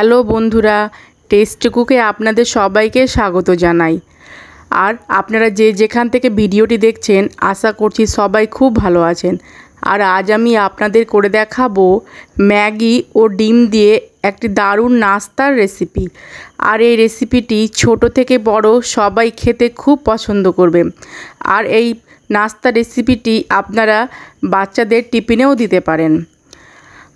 Hello বন্ধুরা test কুকে আপনাদের সবাইকে স্বাগত জানাই আর আপনারা যে যেখান থেকে ভিডিওটি দেখছেন আশা করছি সবাই খুব ভালো আছেন আর আজ আমি আপনাদের করে দেখাবো ম্যাগি ও ডিম দিয়ে একটি দারুণ নাস্তার রেসিপি আর এই রেসিপিটি ছোট থেকে বড় সবাই খেতে খুব পছন্দ করবে আর এই নাস্তা রেসিপিটি আপনারা বাচ্চাদের টিফিনেও দিতে পারেন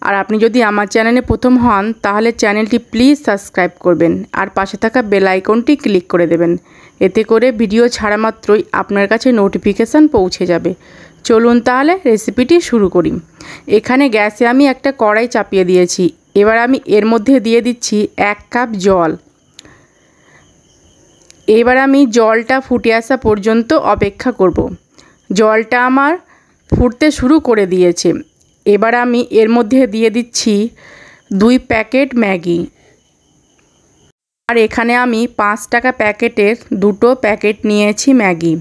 আর আপনি যদি আমার চ্যানেলে প্রথম হন তাহলে চ্যানেলটি প্লিজ সাবস্ক্রাইব করবেন আর পাশে থাকা বেল আইকনটি ক্লিক করে দেবেন এতে করে ভিডিও ছাড়া মাত্রই আপনার কাছে নোটিফিকেশান পৌঁছে যাবে চলুন তাহলে রেসিপিটি শুরু করি এখানে গ্যাসে আমি একটা কড়াই চাপিয়ে দিয়েছি এবার আমি এর মধ্যে দিয়ে দিচ্ছি এক কাপ জল এবার আমি জলটা ফুটে আসা পর্যন্ত অপেক্ষা করব। জলটা আমার ফুটতে শুরু করে দিয়েছে এবার আমি এর মধ্যে দিয়ে দিচ্ছি দুই প্যাকেট ম্যাগি আর এখানে আমি পাঁচ টাকা প্যাকেটের দুটো প্যাকেট নিয়েছি ম্যাগি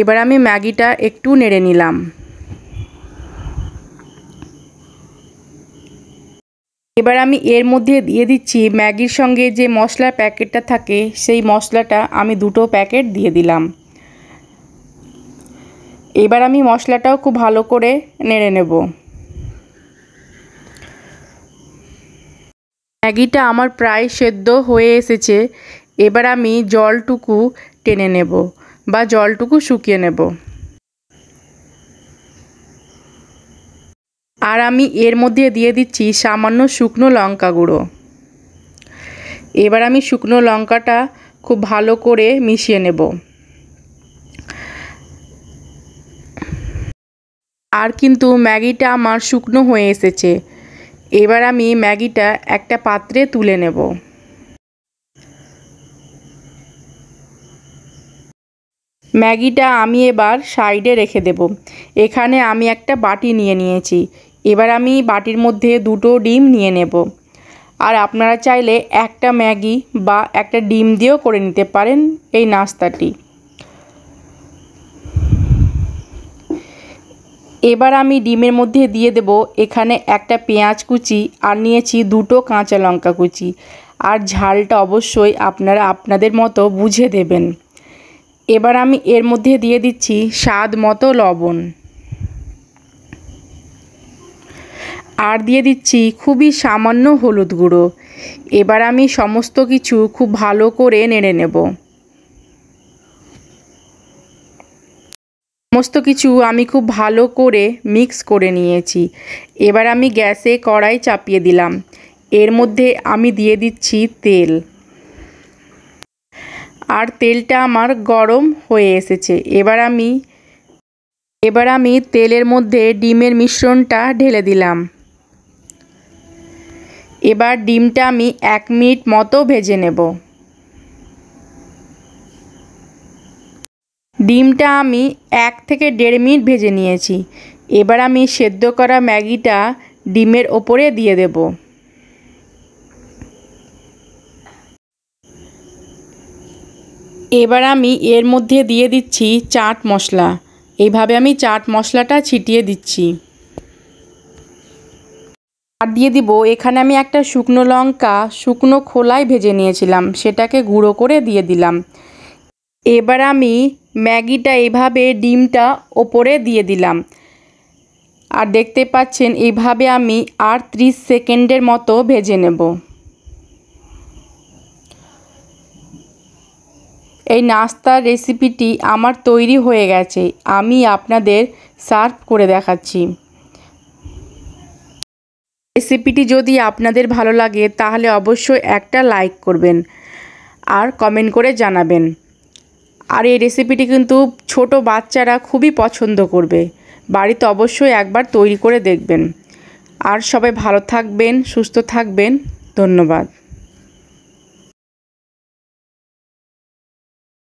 এবার আমি ম্যাগিটা একটু নেড়ে নিলাম এবার আমি এর মধ্যে দিয়ে দিচ্ছি ম্যাগির সঙ্গে যে মশলার প্যাকেটটা থাকে সেই মশলাটা আমি দুটো প্যাকেট দিয়ে দিলাম এবার আমি মশলাটাও খুব ভালো করে নেড়ে নেব ম্যাগিটা আমার প্রায় সেদ্ধ হয়ে এসেছে এবার আমি জলটুকু টেনে নেব বা জলটুকু শুকিয়ে নেব আর আমি এর মধ্যে দিয়ে দিচ্ছি সামান্য শুকনো লঙ্কা গুঁড়ো এবার আমি শুকনো লঙ্কাটা খুব ভালো করে মিশিয়ে নেব আর কিন্তু ম্যাগিটা আমার শুকনো হয়ে এসেছে এবার আমি ম্যাগিটা একটা পাত্রে তুলে নেব ম্যাগিটা আমি এবার সাইডে রেখে দেব এখানে আমি একটা বাটি নিয়ে নিয়েছি এবার আমি বাটির মধ্যে দুটো ডিম নিয়ে নেব আর আপনারা চাইলে একটা ম্যাগি বা একটা ডিম দিয়েও করে নিতে পারেন এই নাস্তাটি এবার আমি ডিমের মধ্যে দিয়ে দেব এখানে একটা পেঁয়াজ কুচি আর নিয়েছি দুটো কাঁচা লঙ্কা কুচি আর ঝালটা অবশ্যই আপনারা আপনাদের মতো বুঝে দেবেন এবার আমি এর মধ্যে দিয়ে দিচ্ছি স্বাদ মতো লবণ আর দিয়ে দিচ্ছি খুবই সামান্য হলুদ গুঁড়ো এবার আমি সমস্ত কিছু খুব ভালো করে নেড়ে নেব সমস্ত কিছু আমি খুব ভালো করে মিক্স করে নিয়েছি এবার আমি গ্যাসে কড়াই চাপিয়ে দিলাম এর মধ্যে আমি দিয়ে দিচ্ছি তেল আর তেলটা আমার গরম হয়ে এসেছে এবার আমি এবার আমি তেলের মধ্যে ডিমের মিশ্রণটা ঢেলে দিলাম এবার ডিমটা আমি এক মিনিট মতো ভেজে নেব ডিমটা আমি এক থেকে দেড় মিনিট ভেজে নিয়েছি এবার আমি সেদ্ধ করা ম্যাগিটা ডিমের ওপরে দিয়ে দেব এবার আমি এর মধ্যে দিয়ে দিচ্ছি চাট মশলা এইভাবে আমি চাট মশলাটা ছিটিয়ে দিচ্ছি আর দিয়ে দিব এখানে আমি একটা শুকনো লঙ্কা শুকনো খোলায় ভেজে নিয়েছিলাম সেটাকে গুঁড়ো করে দিয়ে দিলাম এবার আমি ম্যাগিটা এভাবে ডিমটা ওপরে দিয়ে দিলাম আর দেখতে পাচ্ছেন এভাবে আমি আর ত্রিশ সেকেন্ডের মতো ভেজে নেব এই নাস্তার রেসিপিটি আমার তৈরি হয়ে গেছে আমি আপনাদের সার্ভ করে দেখাচ্ছি রেসিপিটি যদি আপনাদের ভালো লাগে তাহলে অবশ্যই একটা লাইক করবেন আর কমেন্ট করে জানাবেন আর এই রেসিপিটি কিন্তু ছোট বাচ্চারা খুবই পছন্দ করবে বাড়িতে অবশ্যই একবার তৈরি করে দেখবেন আর সবাই ভালো থাকবেন সুস্থ থাকবেন ধন্যবাদ